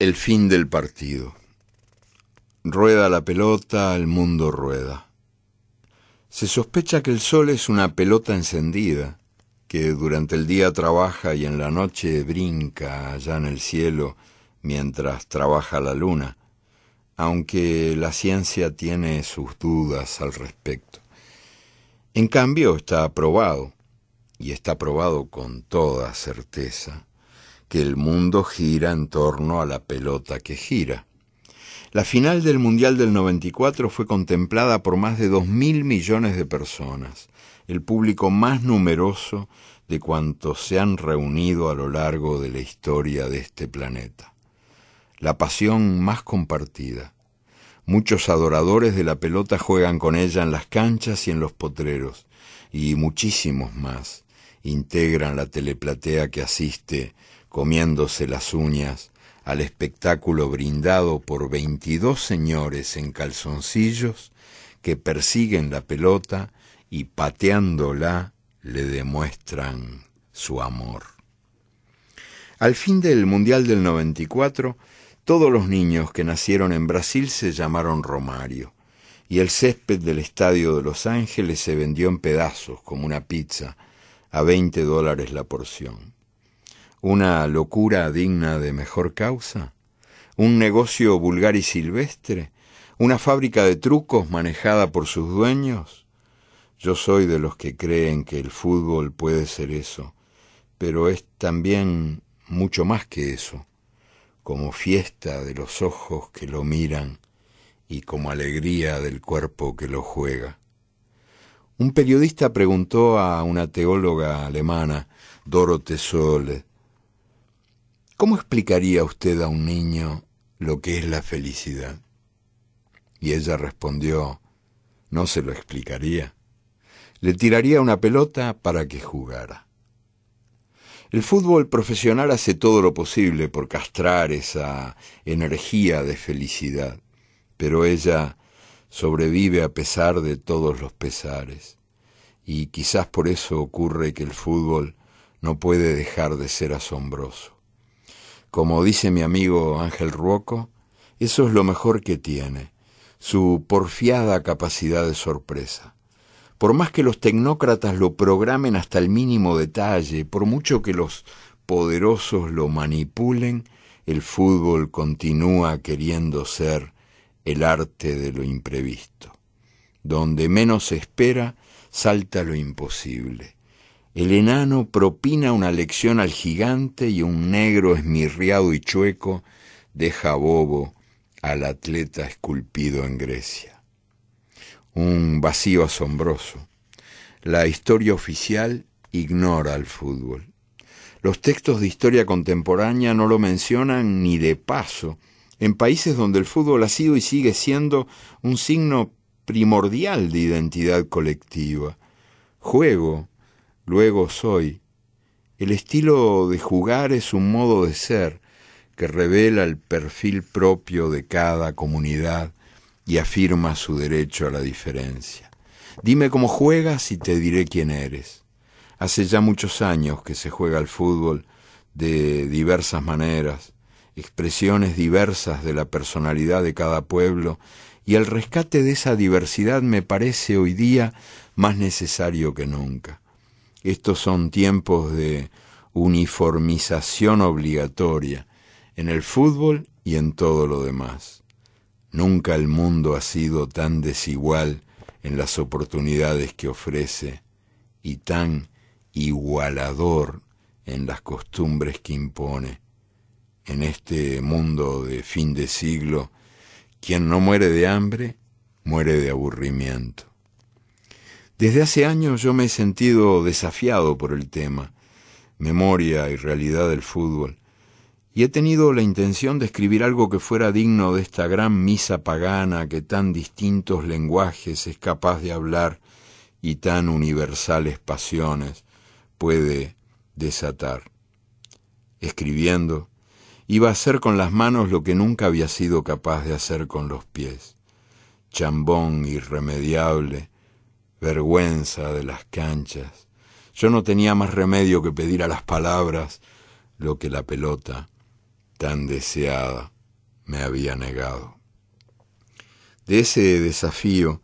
El fin del partido. Rueda la pelota, el mundo rueda. Se sospecha que el sol es una pelota encendida, que durante el día trabaja y en la noche brinca allá en el cielo mientras trabaja la luna, aunque la ciencia tiene sus dudas al respecto. En cambio está aprobado, y está probado con toda certeza, que el mundo gira en torno a la pelota que gira. La final del Mundial del 94 fue contemplada por más de 2.000 millones de personas, el público más numeroso de cuantos se han reunido a lo largo de la historia de este planeta. La pasión más compartida. Muchos adoradores de la pelota juegan con ella en las canchas y en los potreros, y muchísimos más integran la teleplatea que asiste comiéndose las uñas, al espectáculo brindado por veintidós señores en calzoncillos que persiguen la pelota y pateándola le demuestran su amor. Al fin del Mundial del 94, todos los niños que nacieron en Brasil se llamaron Romario, y el césped del Estadio de Los Ángeles se vendió en pedazos, como una pizza, a 20 dólares la porción una locura digna de mejor causa, un negocio vulgar y silvestre, una fábrica de trucos manejada por sus dueños. Yo soy de los que creen que el fútbol puede ser eso, pero es también mucho más que eso, como fiesta de los ojos que lo miran y como alegría del cuerpo que lo juega. Un periodista preguntó a una teóloga alemana, Dorothee Sole, ¿Cómo explicaría usted a un niño lo que es la felicidad? Y ella respondió, no se lo explicaría. Le tiraría una pelota para que jugara. El fútbol profesional hace todo lo posible por castrar esa energía de felicidad, pero ella sobrevive a pesar de todos los pesares. Y quizás por eso ocurre que el fútbol no puede dejar de ser asombroso. Como dice mi amigo Ángel Ruoco, eso es lo mejor que tiene, su porfiada capacidad de sorpresa. Por más que los tecnócratas lo programen hasta el mínimo detalle, por mucho que los poderosos lo manipulen, el fútbol continúa queriendo ser el arte de lo imprevisto. Donde menos se espera, salta lo imposible. El enano propina una lección al gigante y un negro esmirriado y chueco deja bobo al atleta esculpido en Grecia. Un vacío asombroso. La historia oficial ignora al fútbol. Los textos de historia contemporánea no lo mencionan ni de paso, en países donde el fútbol ha sido y sigue siendo un signo primordial de identidad colectiva. Juego, luego soy. El estilo de jugar es un modo de ser que revela el perfil propio de cada comunidad y afirma su derecho a la diferencia. Dime cómo juegas y te diré quién eres. Hace ya muchos años que se juega al fútbol de diversas maneras, expresiones diversas de la personalidad de cada pueblo, y el rescate de esa diversidad me parece hoy día más necesario que nunca. Estos son tiempos de uniformización obligatoria en el fútbol y en todo lo demás. Nunca el mundo ha sido tan desigual en las oportunidades que ofrece y tan igualador en las costumbres que impone. En este mundo de fin de siglo, quien no muere de hambre, muere de aburrimiento. Desde hace años yo me he sentido desafiado por el tema, memoria y realidad del fútbol, y he tenido la intención de escribir algo que fuera digno de esta gran misa pagana que tan distintos lenguajes es capaz de hablar y tan universales pasiones puede desatar. Escribiendo, iba a hacer con las manos lo que nunca había sido capaz de hacer con los pies. Chambón irremediable, vergüenza de las canchas. Yo no tenía más remedio que pedir a las palabras lo que la pelota, tan deseada, me había negado. De ese desafío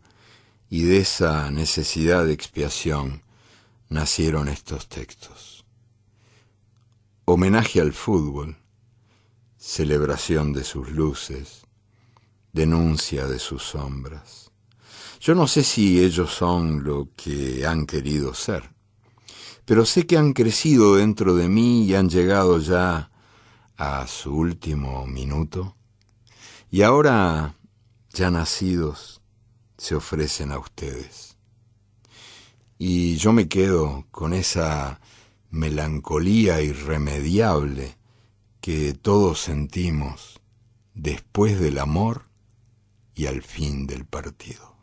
y de esa necesidad de expiación nacieron estos textos. Homenaje al fútbol, celebración de sus luces, denuncia de sus sombras. Yo no sé si ellos son lo que han querido ser, pero sé que han crecido dentro de mí y han llegado ya a su último minuto. Y ahora, ya nacidos, se ofrecen a ustedes. Y yo me quedo con esa melancolía irremediable que todos sentimos después del amor y al fin del partido.